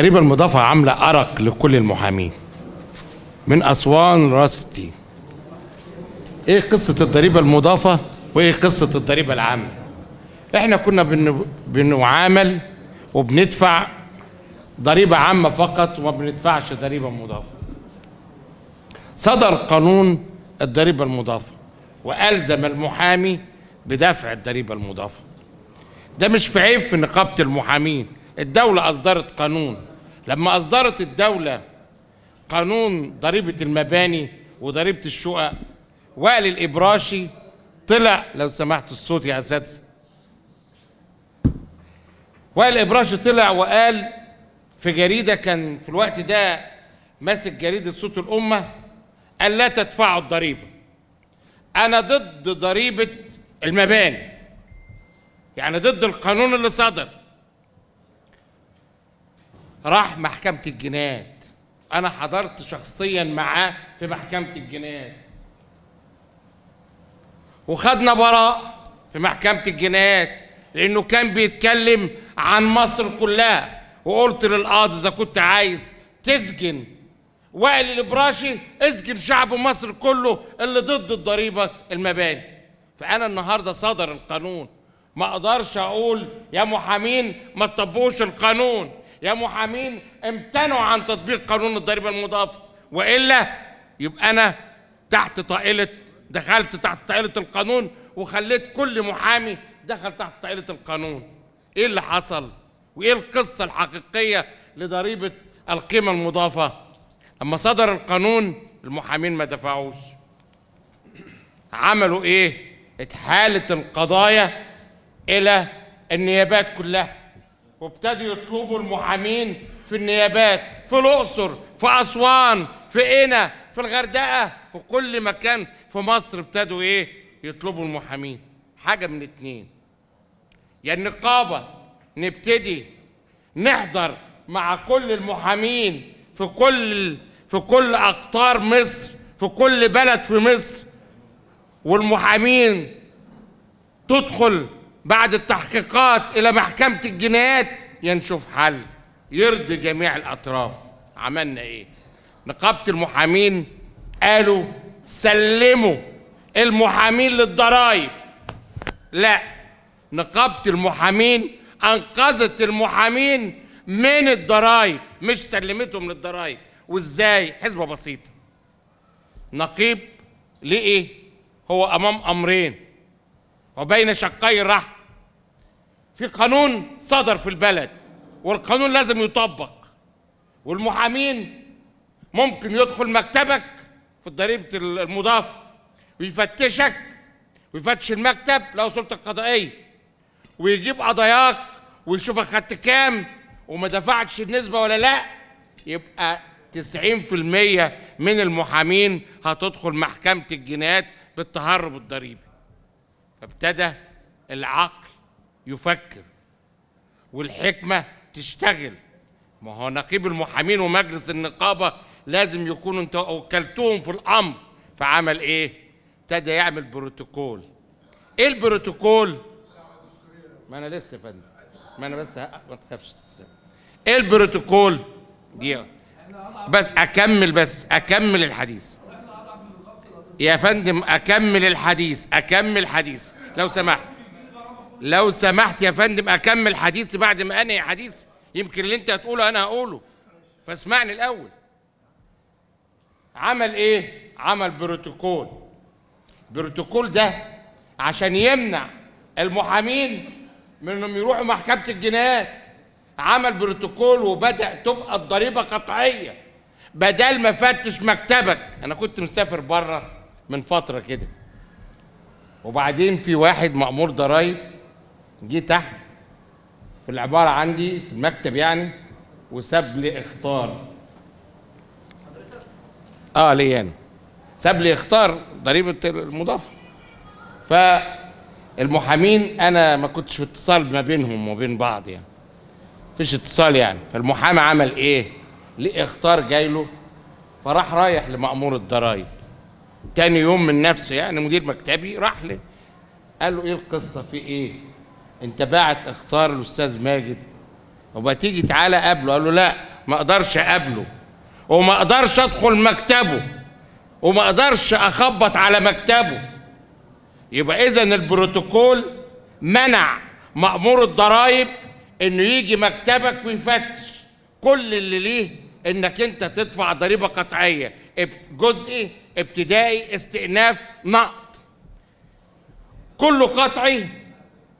الضريبة المضافة عاملة أرق لكل المحامين من أسوان راستي إيه قصة الضريبة المضافة وإيه قصة الضريبة العامة إحنا كنا بنعامل وبندفع ضريبة عامة فقط وما بندفعش ضريبة مضافة صدر قانون الضريبة المضافة وألزم المحامي بدفع الضريبة المضافة ده مش في عيب في نقابة المحامين الدولة أصدرت قانون لما أصدرت الدولة قانون ضريبة المباني وضريبة الشقق وائل الإبراشي طلع لو سمحت الصوت يا أساتذة وائل الابراشي طلع وقال في جريدة كان في الوقت ده ماسك جريدة صوت الأمة قال لا تدفعوا الضريبة أنا ضد ضريبة المباني يعني ضد القانون اللي صدر راح محكمة الجنايات أنا حضرت شخصيا معاه في محكمة الجنايات وخدنا براء في محكمة الجنايات لأنه كان بيتكلم عن مصر كلها وقلت للقاضي إذا كنت عايز تسجن وائل الإبراشي اسجن شعب مصر كله اللي ضد الضريبة المباني فأنا النهاردة صدر القانون ما أقدرش أقول يا محامين ما تطبقوش القانون يا محامين امتنعوا عن تطبيق قانون الضريبة المضافة وإلا يبقى أنا تحت طائلة دخلت تحت طائلة القانون وخليت كل محامي دخل تحت طائلة القانون إيه اللي حصل وإيه القصة الحقيقية لضريبة القيمة المضافة لما صدر القانون المحامين ما دفعوش عملوا إيه اتحالت القضايا إلى النيابات كلها وابتدوا يطلبوا المحامين في النيابات في الاقصر في اسوان في قنا في الغردقه في كل مكان في مصر ابتدوا ايه يطلبوا المحامين حاجه من اتنين يا يعني النقابه نبتدي نحضر مع كل المحامين في كل في كل اقطار مصر في كل بلد في مصر والمحامين تدخل بعد التحقيقات إلى محكمة الجنايات ينشوف حل يرضي جميع الأطراف عملنا إيه؟ نقابة المحامين قالوا سلموا المحامين للضرايب لا نقابة المحامين أنقذت المحامين من الضرايب مش سلمتهم للضرايب وإزاي؟ حسبة بسيطة نقيب ليه؟ هو أمام أمرين وبين شقي الرحم في قانون صدر في البلد والقانون لازم يطبق والمحامين ممكن يدخل مكتبك في ضريبة المضافة ويفتشك ويفتش المكتب لو صورتك القضائية ويجيب قضاياك ويشوفك خدت كام وما دفعتش النسبة ولا لا يبقى 90% من المحامين هتدخل محكمة الجنايات بالتهرب الضريبي فابتدى العقل يفكر والحكمة تشتغل ما هو نقيب المحامين ومجلس النقابة لازم يكونوا انت وكلتهم في الأمر فعمل ايه؟ ابتدى يعمل بروتوكول ايه البروتوكول؟ ما انا لسه يا فندم ما انا بس ما تخافش ايه البروتوكول؟ دي بس اكمل بس اكمل الحديث يا فندم اكمل الحديث اكمل حديث لو سمحت لو سمحت يا فندم اكمل حديثي بعد ما انهي حديث يمكن اللي انت هتقوله انا هقوله فاسمعني الاول عمل ايه عمل بروتوكول بروتوكول ده عشان يمنع المحامين من انهم يروحوا محكمه الجنايات عمل بروتوكول وبدا تبقى الضريبه قطعيه بدل ما فتش مكتبك انا كنت مسافر بره من فتره كده وبعدين في واحد مأمور ضرايب جه تحت في العباره عندي في المكتب يعني وساب لي اختار اه ليا انا يعني؟ ساب لي اختار ضريبه المضافه فالمحامين انا ما كنتش في اتصال ما بينهم وبين بعض يعني فيش اتصال يعني فالمحامي عمل ايه ليه اختار جاي له فراح رايح لمأمور الضرايب تاني يوم من نفسه يعني مدير مكتبي راح له قال له ايه القصه في ايه انت باعت اختار الاستاذ ماجد وبقى تيجي تعالى قابله قال له لا ما اقدرش اقابله وما اقدرش ادخل مكتبه وما اقدرش اخبط على مكتبه يبقى اذا البروتوكول منع مأمور الضرايب انه يجي مكتبك ويفتش كل اللي ليه انك انت تدفع ضريبه قطعيه جزئي ابتدائي استئناف نقط كله قطعي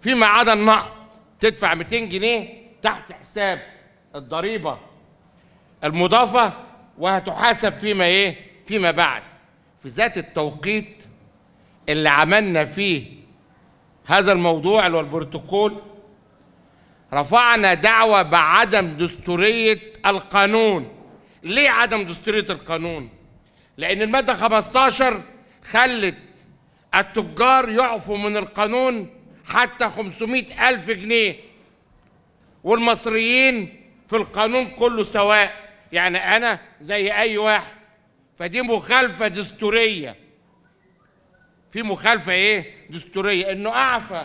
فيما عدا النقط تدفع 200 جنيه تحت حساب الضريبه المضافه وهتحاسب فيما ايه فيما بعد في ذات التوقيت اللي عملنا فيه هذا الموضوع اللي هو البروتوكول رفعنا دعوة بعدم دستورية القانون ليه عدم دستورية القانون لأن المادة 15 خلت التجار يعفوا من القانون حتى 500 ألف جنيه والمصريين في القانون كله سواء يعني أنا زي أي واحد فدي مخالفة دستورية في مخالفة إيه؟ دستورية إنه أعفى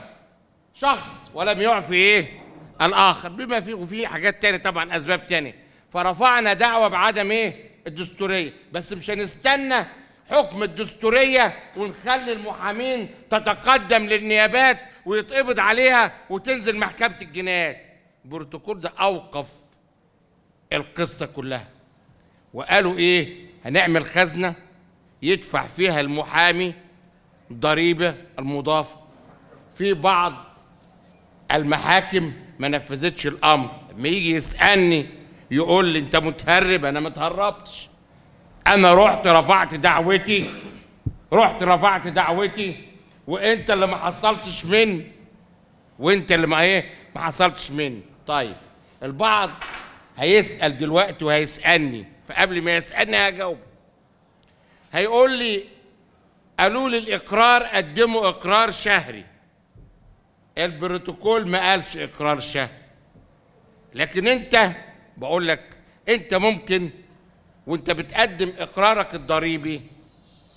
شخص ولم يعف إيه؟ الآخر بما فيه وفيه حاجات تانية طبعا أسباب تانية فرفعنا دعوة بعدم إيه؟ الدستوريه بس مش هنستنى حكم الدستوريه ونخلي المحامين تتقدم للنيابات ويتقبض عليها وتنزل محكمه الجنايات البروتوكول ده اوقف القصه كلها وقالوا ايه هنعمل خزنه يدفع فيها المحامي ضريبه المضافه في بعض المحاكم ما نفذتش الامر لما يجي يسالني يقول لي انت متهرب انا ما اتهربتش انا رحت رفعت دعوتي رحت رفعت دعوتي وانت اللي ما حصلتش مني وانت اللي ما ايه ما حصلتش مني طيب البعض هيسال دلوقتي وهيسالني فقبل ما يسالني هجاوبه هيقول لي قالوا لي الاقرار قدموا اقرار شهري البروتوكول ما قالش اقرار شهري لكن انت بقول لك انت ممكن وانت بتقدم اقرارك الضريبي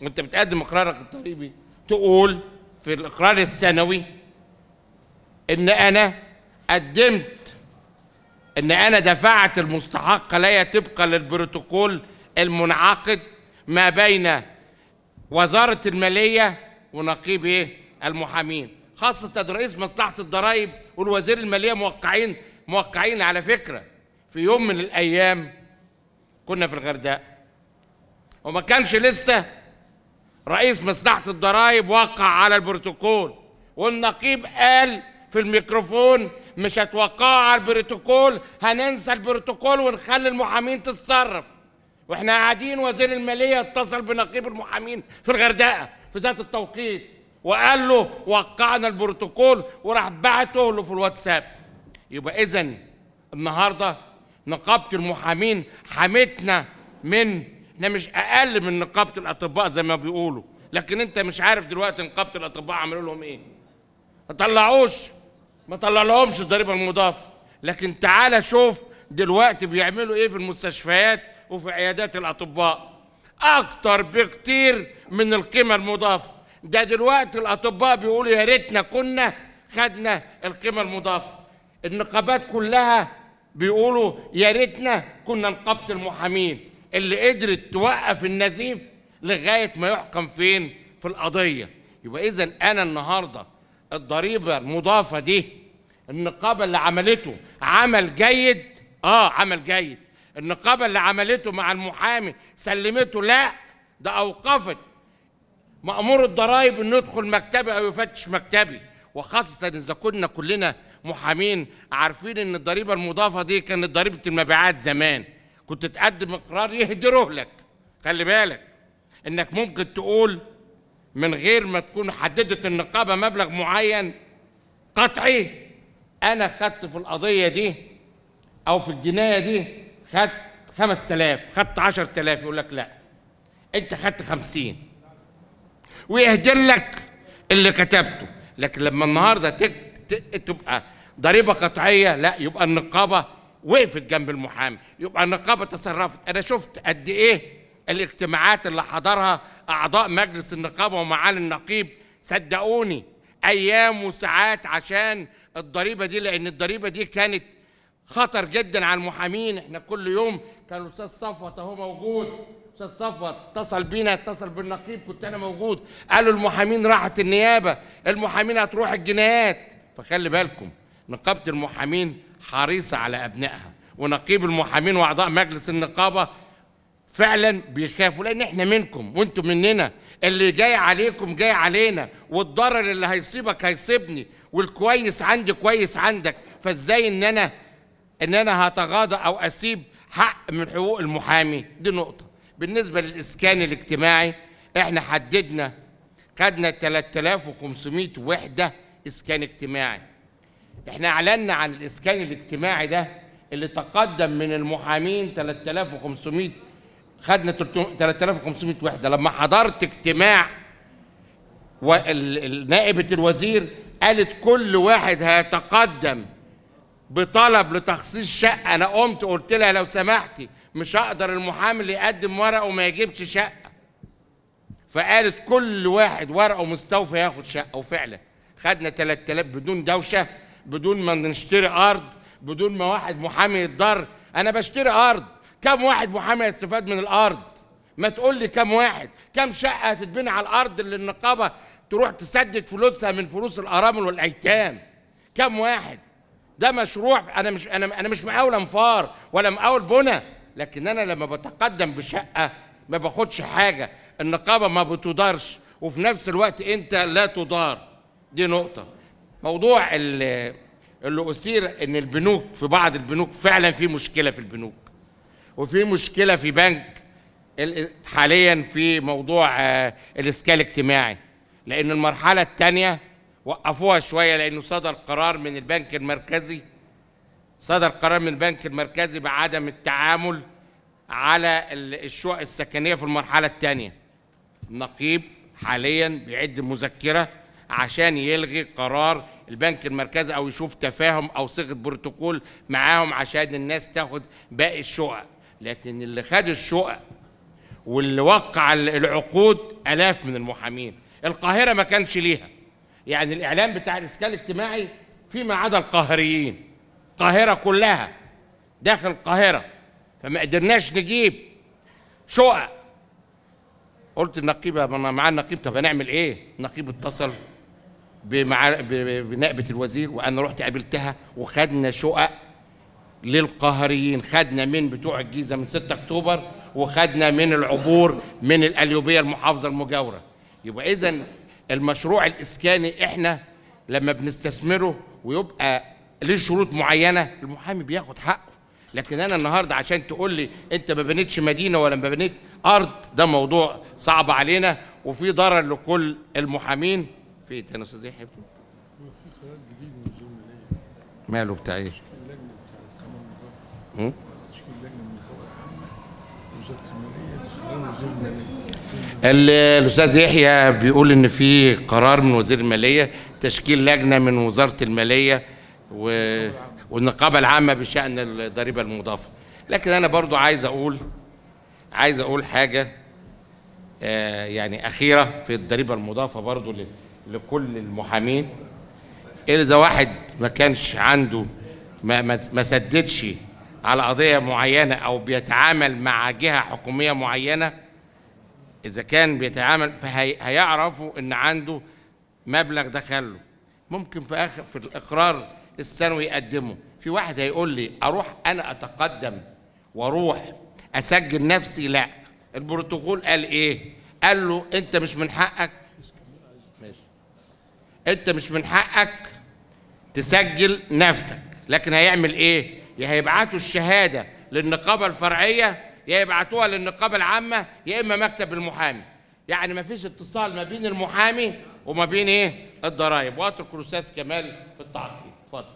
وانت بتقدم اقرارك الضريبي تقول في الاقرار السنوي ان انا قدمت ان انا دفعت المستحق لي طبقا للبروتوكول المنعقد ما بين وزاره الماليه ونقيب ايه المحامين خاصه رئيس مصلحه الضرائب والوزير الماليه موقعين موقعين على فكره في يوم من الايام كنا في الغردقه وما كانش لسه رئيس مصلحه الضرائب وقع على البروتوكول والنقيب قال في الميكروفون مش هتوقعوا على البروتوكول هننسى البروتوكول ونخلي المحامين تتصرف واحنا قاعدين وزير الماليه اتصل بنقيب المحامين في الغردقه في ذات التوقيت وقال له وقعنا البروتوكول وراح بعته له في الواتساب يبقى اذا النهارده نقابه المحامين حمتنا من احنا مش اقل من نقابه الاطباء زي ما بيقولوا لكن انت مش عارف دلوقتي نقابه الاطباء عملوا لهم ايه ما طلعوش ما طلعلهمش الضريبه المضافه لكن تعال شوف دلوقتي بيعملوا ايه في المستشفيات وفي عيادات الاطباء اكتر بكتير من القيمه المضافه ده دلوقتي الاطباء بيقولوا يا ريتنا كنا خدنا القيمه المضافه النقابات كلها بيقولوا يا ريتنا كنا نقابه المحامين اللي قدرت توقف النزيف لغايه ما يحكم فين في القضيه يبقى اذا انا النهارده الضريبه المضافه دي النقابه اللي عملته عمل جيد اه عمل جيد النقابه اللي عملته مع المحامي سلمته لا ده اوقفت مامور الضرائب انه يدخل مكتبي او يفتش مكتبي وخاصه اذا كنا كلنا محامين عارفين ان الضريبه المضافه دي كانت ضريبه المبيعات زمان كنت تقدم اقرار يهدروه لك خلي بالك انك ممكن تقول من غير ما تكون حددت النقابه مبلغ معين قطعي انا خدت في القضيه دي او في الجنايه دي خدت 5000 خدت 10000 يقول لك لا انت خدت 50 ويهدر لك اللي كتبته لكن لما النهارده تكتب تبقى ضريبه قطعيه لا يبقى النقابه وقفت جنب المحامي يبقى النقابه تصرفت انا شفت قد ايه الاجتماعات اللي حضرها اعضاء مجلس النقابه ومعالي النقيب صدقوني ايام وساعات عشان الضريبه دي لان الضريبه دي كانت خطر جدا على المحامين احنا كل يوم كان الاستاذ صفوت اهو موجود استاذ صفوت اتصل بينا اتصل بالنقيب كنت انا موجود قالوا المحامين راحت النيابه المحامين هتروح الجنايات فخلي بالكم نقابة المحامين حريصة على أبنائها ونقيب المحامين وأعضاء مجلس النقابة فعلا بيخافوا لأن إحنا منكم وأنتم مننا اللي جاي عليكم جاي علينا والضرر اللي هيصيبك هيصيبني والكويس عندي كويس عندك فإزاي إن أنا إن أنا هتغاضى أو أسيب حق من حقوق المحامي دي نقطة بالنسبة للإسكان الاجتماعي إحنا حددنا خدنا 3500 وحدة اسكان اجتماعي احنا اعلنا عن الاسكان الاجتماعي ده اللي تقدم من المحامين 3500 خدنا 3500 وحده لما حضرت اجتماع نائبه الوزير قالت كل واحد هيتقدم بطلب لتخصيص شقه انا قمت قلت لها لو سمحتي مش هقدر المحامي اللي يقدم ورقه وما يجيبش شقه فقالت كل واحد ورقه مستوفى ياخد شقه وفعلا خدنا 3000 بدون دوشه بدون ما نشتري ارض بدون ما واحد محامي يتضر انا بشتري ارض كم واحد محامي يستفاد من الارض ما تقول لي كم واحد كم شقه هتتبني على الارض اللي النقابه تروح تسدد فلوسها من فلوس الارامل والايتام كم واحد ده مشروع انا مش انا انا مش مقاول انفار ولا مقاول بنى لكن انا لما بتقدم بشقه ما باخدش حاجه النقابه ما بتدارش وفي نفس الوقت انت لا تدار دي نقطة موضوع اللي أثير إن البنوك في بعض البنوك فعلا في مشكلة في البنوك وفي مشكلة في بنك حاليا في موضوع آه، الإسكان الاجتماعي لأن المرحلة الثانية وقفوها شوية لأنه صدر قرار من البنك المركزي صدر قرار من البنك المركزي بعدم التعامل على الشقق السكنية في المرحلة الثانية النقيب حاليا بيعد مذكره عشان يلغي قرار البنك المركزي او يشوف تفاهم او صيغه بروتوكول معاهم عشان الناس تاخد باقي الشقق لكن اللي خد الشقق واللي وقع العقود الاف من المحامين القاهره ما كانش ليها يعني الاعلام بتاع الاسكان الاجتماعي فيما عدا القاهريين القاهره كلها داخل القاهره فما قدرناش نجيب شقق قلت النقيب انا معاه النقيب طب هنعمل ايه النقيب اتصل بنائبه الوزير وانا رحت قابلتها وخدنا شقق للقهريين خدنا من بتوع الجيزه من 6 اكتوبر وخدنا من العبور من الاليوبيه المحافظه المجاوره يبقى اذا المشروع الاسكاني احنا لما بنستثمره ويبقى ليه شروط معينه المحامي بياخد حقه لكن انا النهارده عشان تقول لي انت ما بنيتش مدينه ولا ما بنيت ارض ده موضوع صعب علينا وفي ضرر لكل المحامين في ايه تاني استاذ يحيى؟ هو في قرار جديد من الماليه ماله بتاع ايه؟ اللجنه بتاعت قانون تشكيل لجنه من الخبر العامه وزاره الماليه وزير الماليه الاستاذ يحيى بيقول ان في قرار من وزير الماليه تشكيل لجنه من وزاره الماليه و... والنقابه العامه بشان الضريبه المضافه لكن انا برضو عايز اقول عايز اقول حاجه آه، يعني اخيره في الضريبه المضافه برضو لل... لكل المحامين اذا واحد ما كانش عنده ما, ما سددش على قضيه معينه او بيتعامل مع جهه حكوميه معينه اذا كان بيتعامل فهيعرفوا ان عنده مبلغ دخله ممكن في اخر في الاقرار السنوي يقدمه في واحد هيقول لي اروح انا اتقدم واروح اسجل نفسي لا البروتوكول قال ايه قال له انت مش من حقك انت مش من حقك تسجل نفسك لكن هيعمل ايه يا هيبعتوا الشهاده للنقابه الفرعيه يا يبعتوها للنقابه العامه يا اما مكتب المحامي يعني ما فيش اتصال ما بين المحامي وما بين ايه الضرايب واترك الاستاذ كمال في التعقيب اتفضل